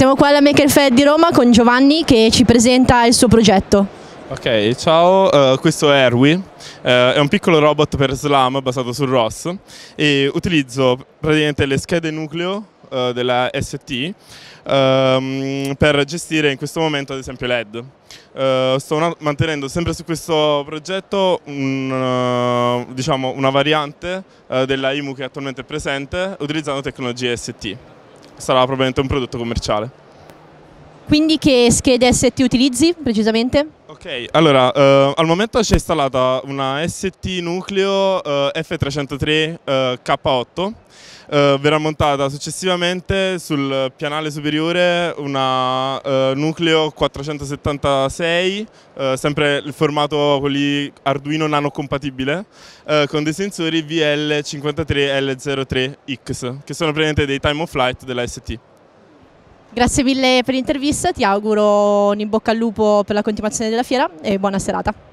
Siamo qua alla Maker Fair di Roma con Giovanni che ci presenta il suo progetto. Ok, ciao, uh, questo è Erwi, uh, è un piccolo robot per slam basato sul ROS e utilizzo praticamente le schede nucleo uh, della ST um, ehm, per gestire in questo momento ad esempio LED. sto mantenendo sempre su questo progetto un, diciamo una variante della IMU che è attualmente è presente utilizzando tecnologie ST sarà probabilmente un prodotto commerciale. Quindi che schede ST utilizzi precisamente? Ok, allora eh, al momento c'è installata una ST Nucleo eh, F303 eh, K8 eh, verrà montata successivamente sul pianale superiore una eh, Nucleo 476 eh, sempre il formato quelli Arduino nano compatibile con dei sensori VL53L03X che sono praticamente dei time of flight della ST Grazie mille per l'intervista, ti auguro un in bocca al lupo per la continuazione della fiera e buona serata.